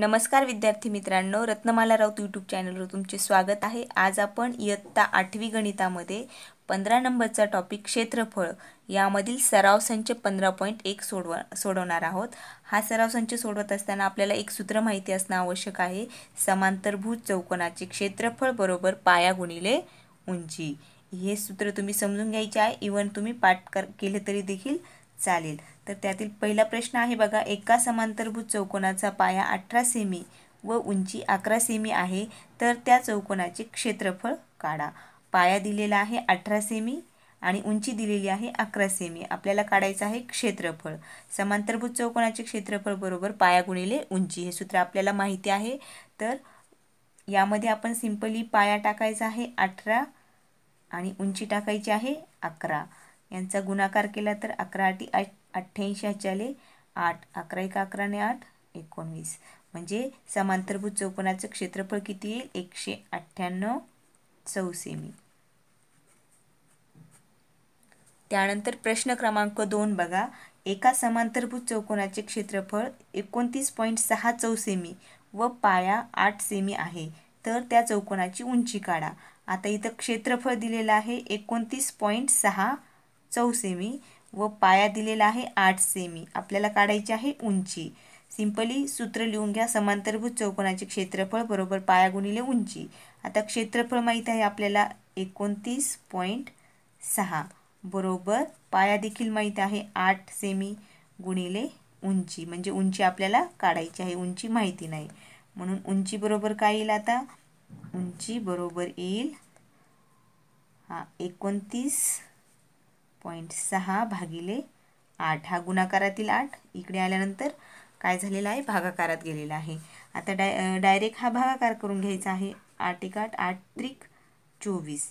नमस्कार विद्यार्थी मित्रांनो रत्नमाला राऊत यूट्यूब चॅनलवर तुमचे स्वागत आहे आज आपण इयत्ता आठवी गणितामध्ये पंधरा नंबरचा टॉपिक क्षेत्रफळ यामधील सराव संच पंधरा पॉईंट एक सोडव सोडवणार आहोत हा सराव संच सोडवत असताना आपल्याला एक सूत्र माहिती असणं आवश्यक आहे समांतरभूत चौकोनाचे क्षेत्रफळ बरोबर पाया गुणिले उंची हे सूत्र तुम्ही समजून घ्यायचे आहे इवन तुम्ही पाठ कर केले तरी देखील चालेल तर त्यातील पहिला प्रश्न आहे बघा एका समांतरभूत चौकोनाचा पाया अठरा सेमी व उंची अकरा सेमी आहे तर त्या चौकोनाचे क्षेत्रफळ काढा पाया दिलेला आहे अठरा सेमी आणि उंची दिलेली आहे अकरा सेमी आपल्याला काढायचं आहे क्षेत्रफळ समांतरभूत चौकोनाचे क्षेत्रफळ बरोबर पाया गुणिले उंची हे सूत्र आपल्याला माहिती आहे तर यामध्ये आपण सिंपली पाया टाकायचा आहे अठरा आणि उंची टाकायची आहे अकरा यांचा गुणाकार केला तर अकरा अटी आठ अठ्ठ्याऐंशी आचाले आठ अकरा एक अकराने आठ एकोणवीस म्हणजे समांतरभूत चौकोनाचं क्षेत्रफळ किती येईल एकशे अठ्ठ्याण्णव चौसेमी त्यानंतर प्रश्न क्रमांक दोन बघा एका समांतरभूत चौकोनाचे क्षेत्रफळ एकोणतीस पॉईंट सहा चौसेमी व पाया आठ सेमी आहे तर त्या चौकोनाची उंची काढा आता इथं क्षेत्रफळ दिलेलं आहे एकोणतीस पॉईंट सहा चौ सेमी व पाया दिलेला आहे आठ सेमी आपल्याला काढायची आहे उंची सिंपली सूत्र लिहून घ्या समांतरभूत चौकोनाचे क्षेत्रफळ बरोबर पाया गुणिले उंची आता क्षेत्रफळ माहीत आहे आपल्याला एकोणतीस पॉईंट सहा बरोबर पाया देखील माहीत आहे आठ सेमी गुणिले उंची म्हणजे उंची आपल्याला काढायची आहे उंची माहिती नाही म्हणून उंची बरोबर काय येईल आता उंची बरोबर येईल हा एकोणतीस पॉईंट सहा भागिले आठ हा गुणाकारातील आठ इकडे आल्यानंतर काय झालेला आहे भागाकारात गेलेला आहे आता डाय डायरेक्ट हा भागाकार करून घ्यायचा आहे आठ एक आठ आठ त्रिक चोवीस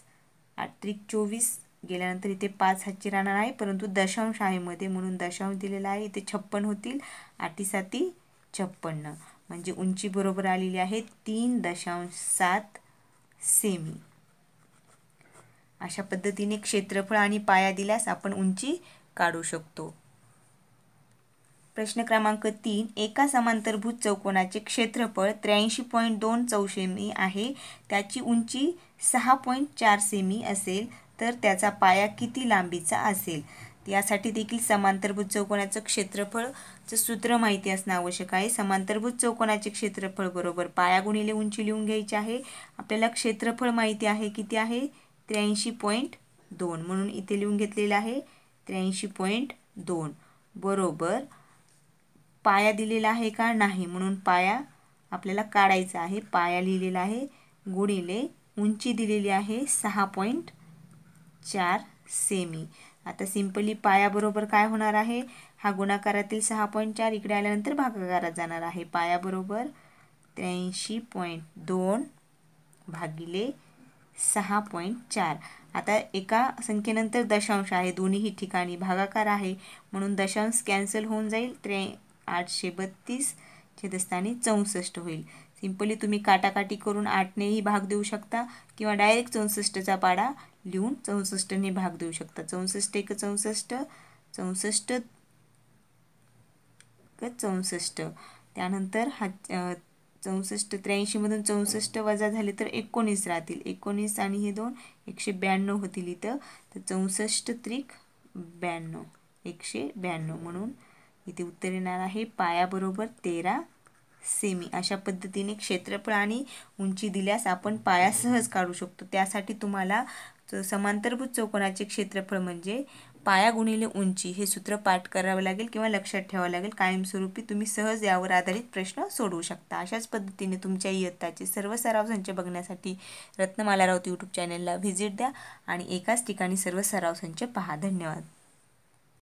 आठ त्रिक चोवीस गेल्यानंतर इथे पाच हातची राहणार आहे परंतु दशांश आहे मध्ये म्हणून दशांश दिलेला आहे इथे छप्पन होतील साती छप्पन्न म्हणजे उंची बरोबर आलेली आहे तीन दशांश सात सेमी अशा पद्धतीने क्षेत्रफळ आणि पाया दिल्यास आपण उंची काढू शकतो प्रश्न क्रमांक तीन एका समांतरभूत चौकोनाचे क्षेत्रफळ त्र्याऐंशी पॉईंट दोन चौसेमी आहे त्याची उंची सहा पॉईंट चार सेमी असेल तर त्याचा पाया किती लांबीचा असेल यासाठी देखील समांतरभूत चौकोनाचं क्षेत्रफळचं सूत्र माहिती असणं आवश्यक आहे समांतरभूत चौकोनाचे क्षेत्रफळ बरोबर पाया गुणिले उंची लिहून घ्यायची आहे आपल्याला क्षेत्रफळ माहिती आहे किती आहे त्र्याऐंशी पॉईंट दोन म्हणून इथे लिहून घेतलेलं आहे त्र्याऐंशी पॉईंट दोन बरोबर पाया दिलेला आहे का नाही म्हणून पाया आपल्याला काढायचा आहे पाया लिहिलेला आहे गुणिले उंची दिलेली आहे सहा पॉईंट चार सेमी आता सिम्पली पायाबरोबर काय होणार आहे हा गुणाकारातील सहा पॉईंट चार इकडे आल्यानंतर भागाकारात जाणार आहे पायाबरोबर त्र्याऐंशी पॉईंट दोन भागिले सहा पॉईंट चार आता एका संख्येनंतर दशांश आहे दोन्हीही ठिकाणी भागाकार आहे म्हणून दशांश कॅन्सल होऊन जाईल त्रे आठशे बत्तीस छेदस्थानी चौसष्ट होईल सिंपली तुम्ही काटाकाटी करून आठनेही भाग देऊ शकता किंवा डायरेक्ट चौसष्टचा पाडा लिहून चौसष्टने भाग देऊ शकता चौसष्ट एक चौसष्ट चौसष्ट चौसष्ट त्यानंतर हा चौसष्ट त्र्याऐंशीमधून चौसष्ट वजा झाले तर एकोणीस राहतील एकोणीस आणि हे दोन एकशे ब्याण्णव होतील इथं तर चौसष्ट त्रिक ब्याण्णव एकशे ब्याण्णव म्हणून इथे उत्तर येणार आहे पायाबरोबर तेरा सेमी अशा पद्धतीने क्षेत्रफळ आणि उंची दिल्यास आपण पाया सहज काढू शकतो त्यासाठी तुम्हाला समांतरभूत चौकोनाचे क्षेत्रफळ म्हणजे पाया गुणिले उंची हे सूत्र पाठ करावं लागेल किंवा लक्षात ठेवावं लागेल कायमस्वरूपी तुम्ही सहज यावर आधारित प्रश्न सोडवू शकता अशाच पद्धतीने तुमच्या इयत्ताचे सर्व सराव संच बघण्यासाठी रत्नमाला राऊत यूट्यूब चॅनलला व्हिजिट द्या आणि एकाच ठिकाणी सर्व सराव संच पहा धन्यवाद